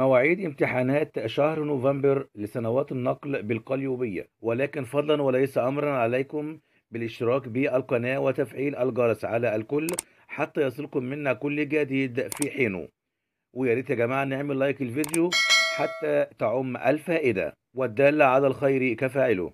مواعيد امتحانات شهر نوفمبر لسنوات النقل بالقليوبية ولكن فضلا وليس أمرا عليكم بالاشتراك بالقناة وتفعيل الجرس على الكل حتى يصلكم منا كل جديد في حينه ويا ريت يا جماعة نعمل لايك الفيديو حتى تعم الفائدة والدالة على الخير كفاعله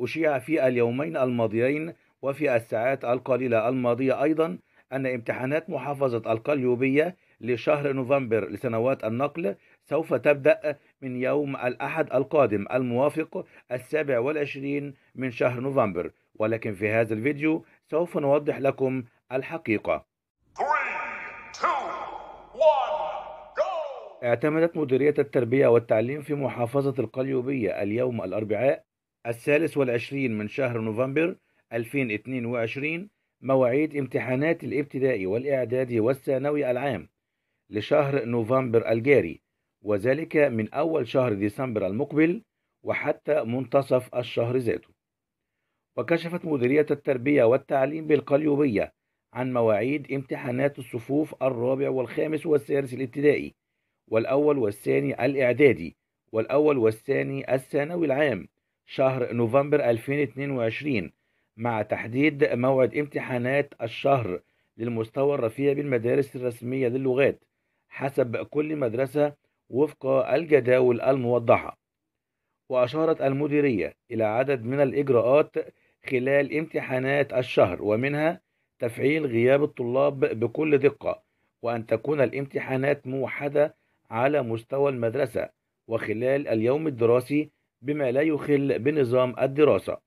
أشيع في اليومين الماضيين وفي الساعات القليلة الماضية أيضا أن امتحانات محافظة القليوبية لشهر نوفمبر لسنوات النقل سوف تبدأ من يوم الأحد القادم الموافق السابع والعشرين من شهر نوفمبر ولكن في هذا الفيديو سوف نوضح لكم الحقيقة اعتمدت مديرية التربية والتعليم في محافظة القليوبية اليوم الأربعاء الثالث والعشرين من شهر نوفمبر 2022 مواعيد امتحانات الابتدائي والإعدادي والثانوي العام لشهر نوفمبر الجاري وذلك من أول شهر ديسمبر المقبل وحتى منتصف الشهر ذاته وكشفت مديرية التربية والتعليم بالقليوبية عن مواعيد امتحانات الصفوف الرابع والخامس والسادس الابتدائي والأول والثاني الإعدادي والأول والثاني الثانوي العام شهر نوفمبر 2022 مع تحديد موعد امتحانات الشهر للمستوى الرفيع بالمدارس الرسمية للغات حسب كل مدرسة وفق الجداول الموضحة وأشارت المديرية إلى عدد من الإجراءات خلال امتحانات الشهر ومنها تفعيل غياب الطلاب بكل دقة وأن تكون الامتحانات موحدة على مستوى المدرسة وخلال اليوم الدراسي بما لا يخل بنظام الدراسة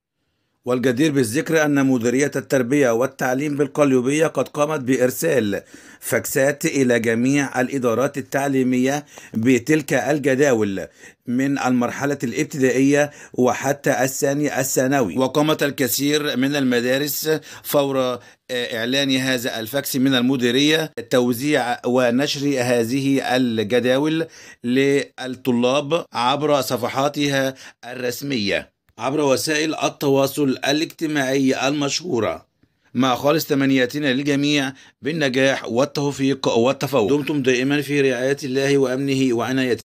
والجدير بالذكر أن مديرية التربية والتعليم بالقليوبية قد قامت بإرسال فاكسات إلى جميع الإدارات التعليمية بتلك الجداول من المرحلة الابتدائية وحتى الثاني الثانوي وقامت الكثير من المدارس فور آه، إعلان هذا الفاكس من المديرية توزيع ونشر هذه الجداول للطلاب عبر صفحاتها الرسمية عبر وسائل التواصل الاجتماعي المشهورة مع خالص تمنياتنا للجميع بالنجاح والتوفيق والتفوق دمتم دائما في رعاية الله وأمنه وعنايته